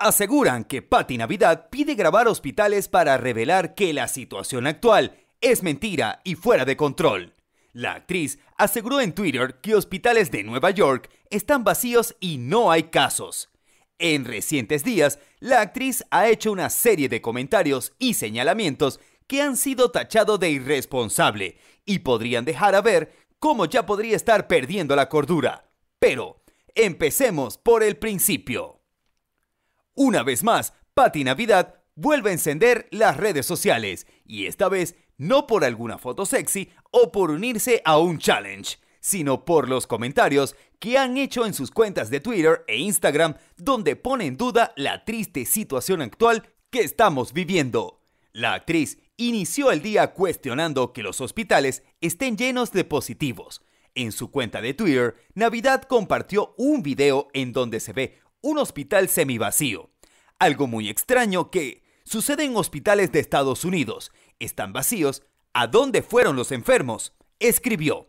Aseguran que Patti Navidad pide grabar hospitales para revelar que la situación actual es mentira y fuera de control. La actriz aseguró en Twitter que hospitales de Nueva York están vacíos y no hay casos. En recientes días, la actriz ha hecho una serie de comentarios y señalamientos que han sido tachados de irresponsable y podrían dejar a ver cómo ya podría estar perdiendo la cordura. Pero, empecemos por el principio. Una vez más, Patti Navidad vuelve a encender las redes sociales, y esta vez no por alguna foto sexy o por unirse a un challenge, sino por los comentarios que han hecho en sus cuentas de Twitter e Instagram donde pone en duda la triste situación actual que estamos viviendo. La actriz inició el día cuestionando que los hospitales estén llenos de positivos. En su cuenta de Twitter, Navidad compartió un video en donde se ve un hospital semivacío, algo muy extraño que sucede en hospitales de Estados Unidos. Están vacíos. ¿A dónde fueron los enfermos? Escribió.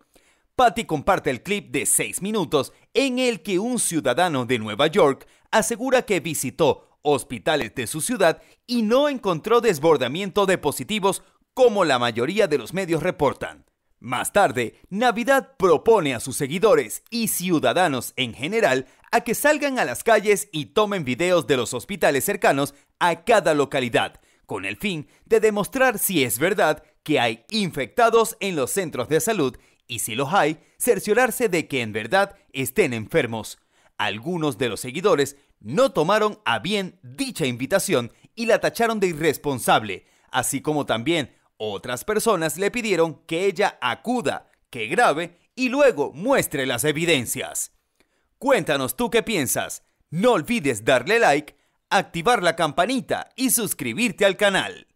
Patty comparte el clip de 6 minutos en el que un ciudadano de Nueva York asegura que visitó hospitales de su ciudad y no encontró desbordamiento de positivos como la mayoría de los medios reportan. Más tarde, Navidad propone a sus seguidores y ciudadanos en general a que salgan a las calles y tomen videos de los hospitales cercanos a cada localidad, con el fin de demostrar si es verdad que hay infectados en los centros de salud y si los hay, cerciorarse de que en verdad estén enfermos. Algunos de los seguidores no tomaron a bien dicha invitación y la tacharon de irresponsable, así como también otras personas le pidieron que ella acuda, que grabe y luego muestre las evidencias. Cuéntanos tú qué piensas. No olvides darle like, activar la campanita y suscribirte al canal.